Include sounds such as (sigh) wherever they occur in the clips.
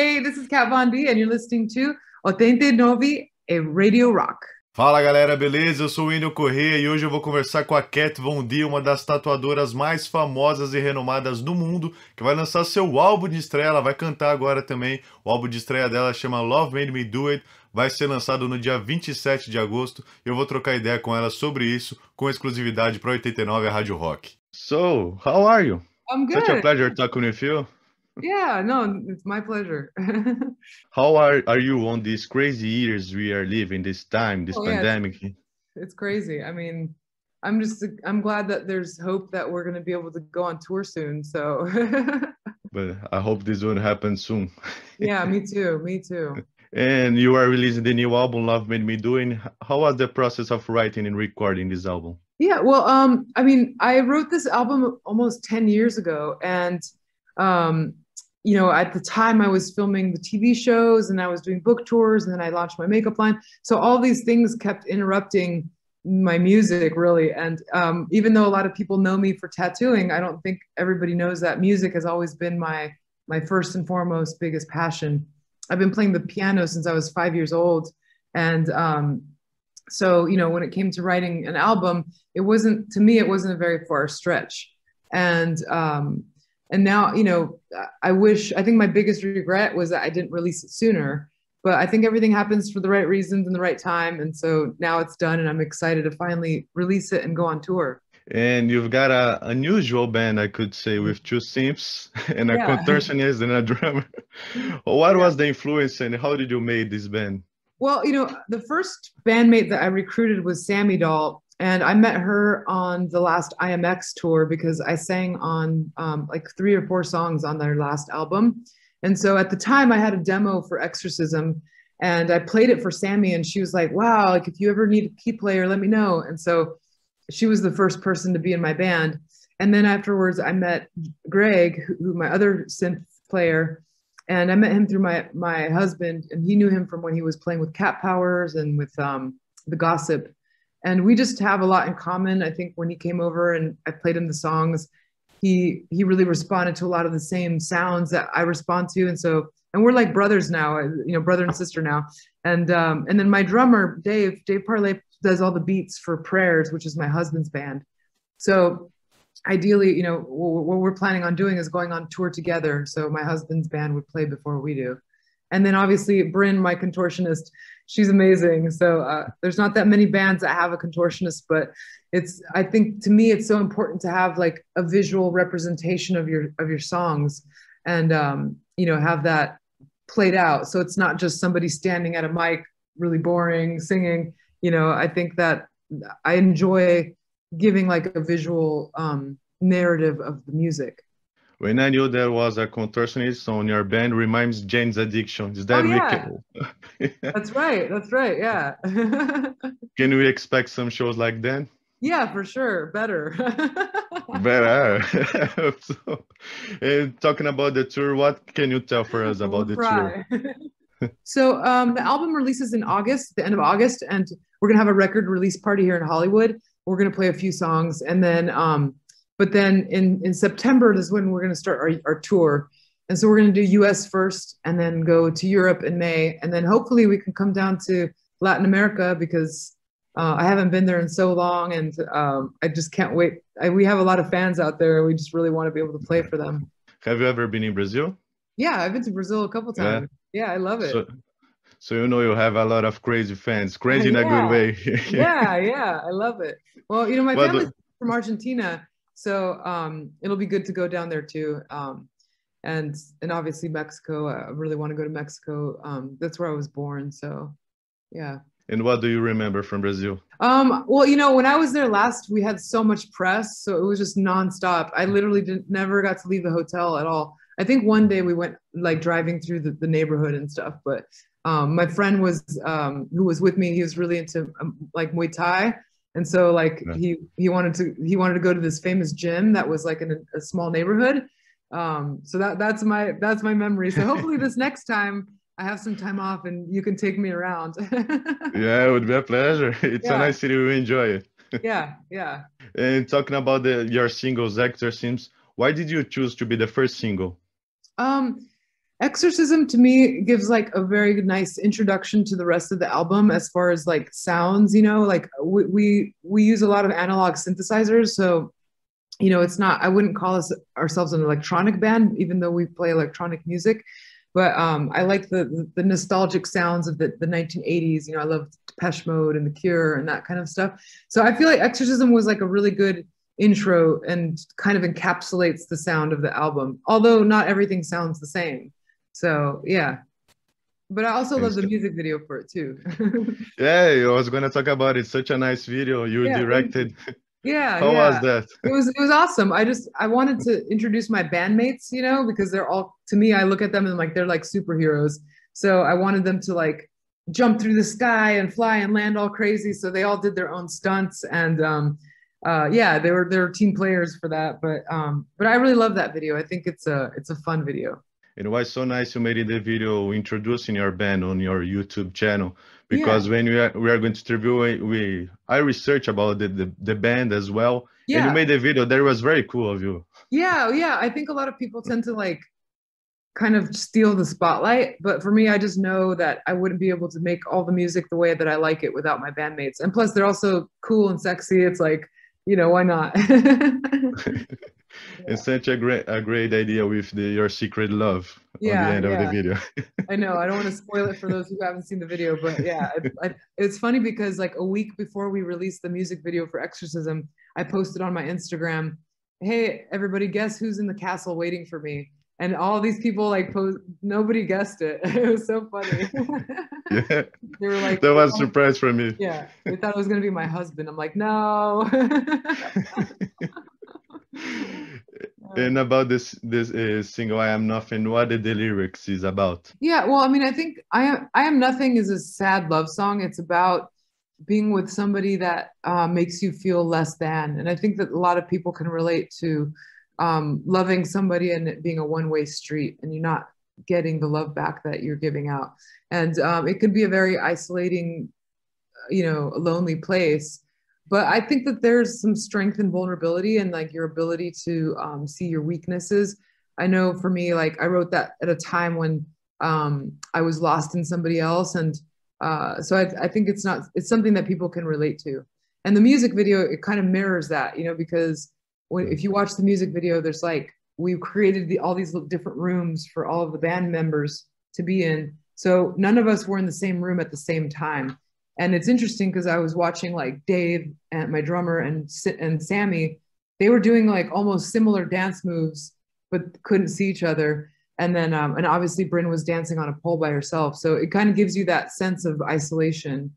Hey, this is Kat Von D and you're listening to Novi e Radio Rock. Fala galera, beleza? Eu sou o Wendel Corrêa e hoje eu vou conversar com a Kat Von D, uma das tatuadoras mais famosas e renomadas do mundo, que vai lançar seu álbum de estreia, ela vai cantar agora também. O álbum de estreia dela chama Love Made Me Do It, vai ser lançado no dia 27 de agosto. Eu vou trocar ideia com ela sobre isso, com exclusividade para 89 a Rádio Rock. So, how are you? I'm good. Such a pleasure talking with you. yeah, no, it's my pleasure. (laughs) How are, are you on these crazy years we are living, this time, this oh, pandemic? Yeah, it's, it's crazy. I mean, I'm just I'm glad that there's hope that we're gonna be able to go on tour soon. So But (laughs) I hope this will not happen soon. yeah, me (laughs) too. Me too. And you are releasing the new album Love Made Me Doing. How was the process of writing and recording this album? Yeah, well, um, I mean, I wrote this album almost 10 years ago and um you know, at the time I was filming the TV shows and I was doing book tours and then I launched my makeup line. So all these things kept interrupting my music really. And um, even though a lot of people know me for tattooing, I don't think everybody knows that music has always been my my first and foremost biggest passion. I've been playing the piano since I was five years old, and um, so you know when it came to writing an album, it wasn't to me it wasn't a very far stretch. And um, and now you know i wish i think my biggest regret was that i didn't release it sooner but i think everything happens for the right reasons and the right time and so now it's done and i'm excited to finally release it and go on tour and you've got a unusual band i could say mm-hmm. with two synths (laughs) and a yeah. contortionist and a (laughs) drummer mm-hmm. what was the influence and how did you make this band well you know the first bandmate that i recruited was sammy doll and I met her on the last IMX tour because I sang on um, like three or four songs on their last album. And so at the time, I had a demo for Exorcism, and I played it for Sammy, and she was like, "Wow, like if you ever need a key player, let me know." And so she was the first person to be in my band. And then afterwards, I met Greg, who my other synth player, and I met him through my my husband, and he knew him from when he was playing with Cat Powers and with um, the Gossip and we just have a lot in common. I think when he came over and I played him the songs, he he really responded to a lot of the same sounds that I respond to, and so and we're like brothers now, uh, you know, brother and sister now. And um, and then my drummer Dave Dave Parlay does all the beats for Prayers, which is my husband's band. So ideally, you know, what we're planning on doing is going on tour together. So my husband's band would play before we do. And then obviously Bryn, my contortionist, she's amazing. So uh, there's not that many bands that have a contortionist, but it's I think to me it's so important to have like a visual representation of your of your songs, and um, you know have that played out. So it's not just somebody standing at a mic, really boring, singing. You know, I think that I enjoy giving like a visual um, narrative of the music. When I knew there was a contortionist on your band reminds Jane's addiction. Is that oh, yeah. (laughs) that's right. That's right. Yeah. (laughs) can we expect some shows like that? Yeah, for sure. Better. (laughs) Better. so, and eh, talking about the tour, what can you tell for us about we'll the try. tour? so um, the album releases in August, the end of August, and we're gonna have a record release party here in Hollywood. We're gonna play a few songs, and then um, but then in, in September is when we're going to start our, our tour. And so we're going to do US first and then go to Europe in May. And then hopefully we can come down to Latin America because uh, I haven't been there in so long and um, I just can't wait. I, we have a lot of fans out there. We just really want to be able to play for them. Have you ever been in Brazil? Yeah, I've been to Brazil a couple times. Yeah, yeah I love it. So, so, you know you have a lot of crazy fans, crazy yeah. in a good way. (laughs) yeah, yeah, I love it. Well, you know, my family's from Argentina so um, it'll be good to go down there too. Um, and and obviously Mexico. I really want to go to Mexico. Um, that's where I was born. So, yeah. And what do you remember from Brazil? Um, well, you know, when I was there last, we had so much press, so it was just nonstop. I literally didn't never got to leave the hotel at all. I think one day we went like driving through the, the neighborhood and stuff, but um, my friend was um, who was with me. He was really into um, like Muay Thai, and so like yeah. he he wanted to he wanted to go to this famous gym that was like in a, a small neighborhood. Um, so that that's my that's my memory. So hopefully (laughs) this next time I have some time off and you can take me around. (laughs) yeah, it would be a pleasure. (laughs) It's yeah. a nice city. We enjoy it. yeah, yeah. And talking about the, your singles, actor Sims, why did you choose to be the first single? Um, exorcism to me gives like a very nice introduction to the rest of the album as far as like sounds you know like we we, we use a lot of analog synthesizers so you know it's not i wouldn't call us ourselves an electronic band even though we play electronic music but um, i like the the nostalgic sounds of the, the 1980s you know i love depeche mode and the cure and that kind of stuff so i feel like exorcism was like a really good intro and kind of encapsulates the sound of the album although not everything sounds the same so yeah. But I also love the music video for it too. (laughs) yeah, I was gonna talk about it. Such a nice video you yeah, directed. Yeah. How yeah. was that? it was it was awesome. I just I wanted to introduce my bandmates, you know, because they're all to me, I look at them and like they're like superheroes. So I wanted them to like jump through the sky and fly and land all crazy. So they all did their own stunts and um uh, yeah, they were they were team players for that. But um, but I really love that video. I think it's a it's a fun video. It was so nice you made the video introducing your band on your YouTube channel because yeah. when we are, we are going to interview, we I research about the, the, the band as well. Yeah. And you made a video that was very cool of you. Yeah, yeah. I think a lot of people tend to like kind of steal the spotlight. But for me, I just know that I wouldn't be able to make all the music the way that I like it without my bandmates. And plus, they're also cool and sexy. It's like, you know, why not? (laughs) (laughs) it's such a great a great idea with the your secret love yeah, the end yeah. of the video. I know. I don't want to (laughs) spoil it for those who haven't seen the video, but yeah, I, I, it's funny because like a week before we released the music video for Exorcism, I posted on my Instagram, "Hey, everybody, guess who's in the castle waiting for me?" And all these people like post. Nobody guessed it. (laughs) It was so funny. (laughs) yeah. They were like, "That was oh. surprise for me." Yeah, they thought it was gonna be my husband. I'm like, "No." and about this this uh, single i am nothing what the lyrics is about yeah well i mean i think i am i am nothing is a sad love song it's about being with somebody that uh, makes you feel less than and i think that a lot of people can relate to um, loving somebody and it being a one-way street and you're not getting the love back that you're giving out and um, it can be a very isolating uh, you know lonely place but i think that there's some strength and vulnerability and like your ability to um, see your weaknesses i know for me like i wrote that at a time when um, i was lost in somebody else and uh, so I, I think it's not it's something that people can relate to and the music video it kind of mirrors that you know because when, if you watch the music video there's like we created the, all these different rooms for all of the band members to be in so none of us were in the same room at the same time and it's interesting because I was watching like Dave and my drummer and and Sammy, they were doing like almost similar dance moves, but couldn't see each other. And then, um, and obviously Bryn was dancing on a pole by herself. So it kind of gives you that sense of isolation.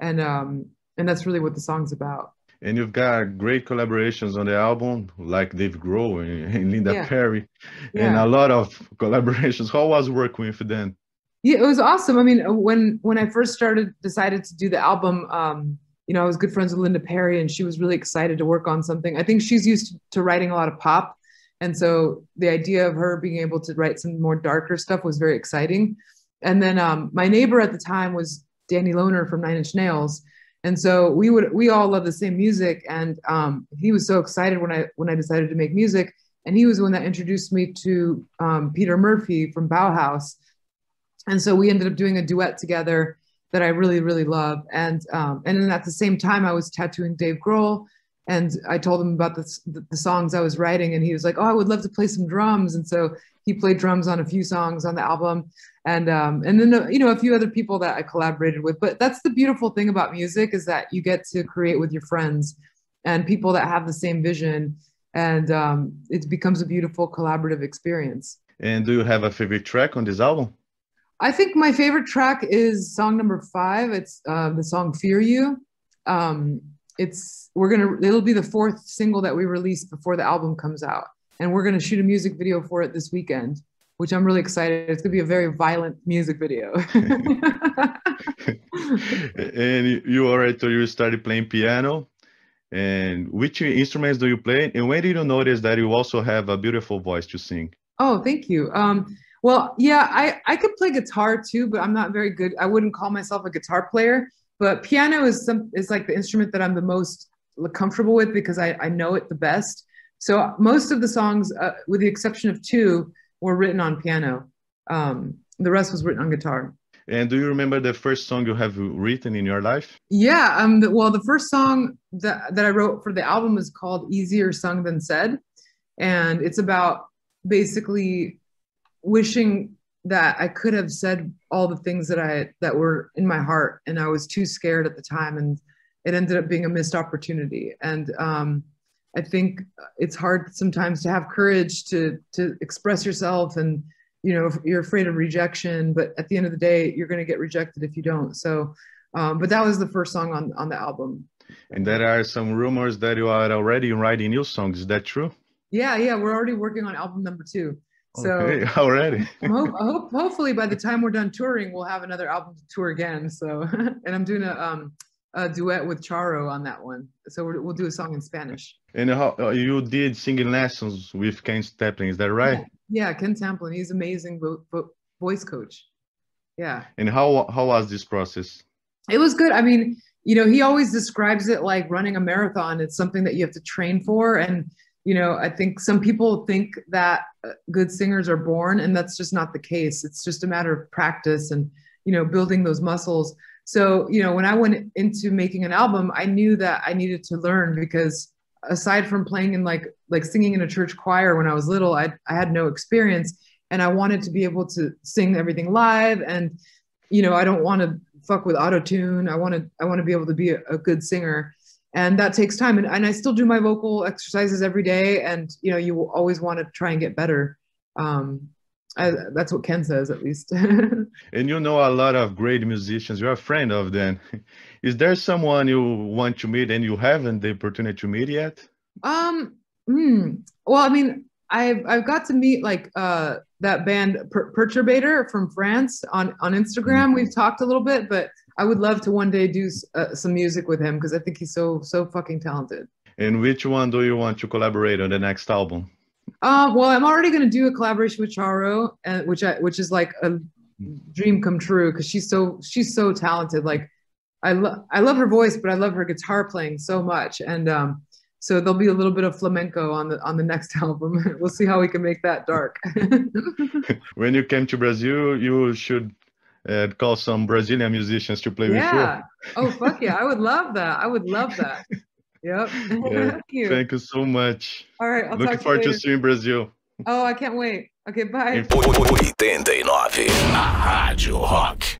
And, um, and that's really what the song's about. And you've got great collaborations on the album, like Dave Grohl and, Linda yeah. Perry, yeah. and a lot of collaborations. How was working with them? yeah, it was awesome. I mean, uh, when when I first started, decided to do the album, um, you know, I was good friends with Linda Perry, and she was really excited to work on something. I think she's used to writing a lot of pop, and so the idea of her being able to write some more darker stuff was very exciting. And then um, my neighbor at the time was Danny Loner from Nine Inch Nails, and so we would we all love the same music, and um, he was so excited when I when I decided to make music, and he was the one that introduced me to um, Peter Murphy from Bauhaus and so we ended up doing a duet together that I really, really love. And, um, and then at the same time, I was tattooing Dave Grohl and I told him about the, the songs I was writing, and he was like, "Oh, I would love to play some drums." And so he played drums on a few songs on the album, and um, and then you know a few other people that I collaborated with. But that's the beautiful thing about music is that you get to create with your friends and people that have the same vision, and um, it becomes a beautiful collaborative experience. And do you have a favorite track on this album? I think my favorite track is song number five. It's uh, the song "Fear You." Um, it's we're gonna it'll be the fourth single that we release before the album comes out, and we're gonna shoot a music video for it this weekend, which I'm really excited. It's gonna be a very violent music video. (laughs) and you already told you started playing piano. And which instruments do you play? And when did you notice that you also have a beautiful voice to sing? Oh, thank you. Um, well, yeah, I, I could play guitar too, but I'm not very good. I wouldn't call myself a guitar player, but piano is some is like the instrument that I'm the most comfortable with because I, I know it the best. So most of the songs, uh, with the exception of two, were written on piano. Um, the rest was written on guitar. And do you remember the first song you have written in your life? Yeah, um, well, the first song that, that I wrote for the album is called Easier Sung Than Said. And it's about basically wishing that I could have said all the things that I that were in my heart, and I was too scared at the time, and it ended up being a missed opportunity. And um, I think it's hard sometimes to have courage to to express yourself, and you know you're afraid of rejection, but at the end of the day, you're going to get rejected if you don't. So, um, but that was the first song on on the album. And there are some rumors that you are already writing new songs. Is that true? Yeah, yeah, we're already working on album number two. So okay, (laughs) already. hope, hope, (laughs) hopefully by the time we're done touring, we'll have another album to tour again. So, (laughs) and I'm doing a, um, a duet with Charo on that one. So we will do a song in Spanish. And how, uh, you did singing lessons with Ken Stapling, is that right? Yeah, yeah Ken Stapling. He's amazing vo vo voice coach. Yeah. And how how was this process? It was good. I mean, you know, he always describes it like running a marathon. It's something that you have to train for and you know, I think some people think that uh, good singers are born, and that's just not the case. It's just a matter of practice and, you know, building those muscles. So, you know, when I went into making an album, I knew that I needed to learn because aside from playing in like like singing in a church choir when I was little, I I had no experience and I wanted to be able to sing everything live and you know, I don't want to fuck with auto tune. I want to I want to be able to be a, a good singer and that takes time and, and i still do my vocal exercises every day and you know you always want to try and get better um, I, that's what ken says at least (laughs) and you know a lot of great musicians you're a friend of them (laughs) is there someone you want to meet and you haven't the opportunity to meet yet um mm, well i mean i've i've got to meet like uh that band per- Perturbator from France on on Instagram. Mm-hmm. We've talked a little bit, but I would love to one day do uh, some music with him because I think he's so so fucking talented. And which one do you want to collaborate on the next album? Uh, well, I'm already going to do a collaboration with Charo, uh, which I which is like a dream come true because she's so she's so talented. Like I love I love her voice, but I love her guitar playing so much. And um, so there'll be a little bit of flamenco on the on the next (laughs) album. (laughs) we'll see how we can make that dark. (laughs) when you came to Brazil, you should uh, call some Brazilian musicians to play yeah. with you. oh fuck yeah! I would love that. I would love that. Yep. Yeah. thank you. Thank you so much. All right, I'll Looking forward to, to see you in Brazil. Oh, I can't wait. Okay, bye. 89 na Rádio Rock.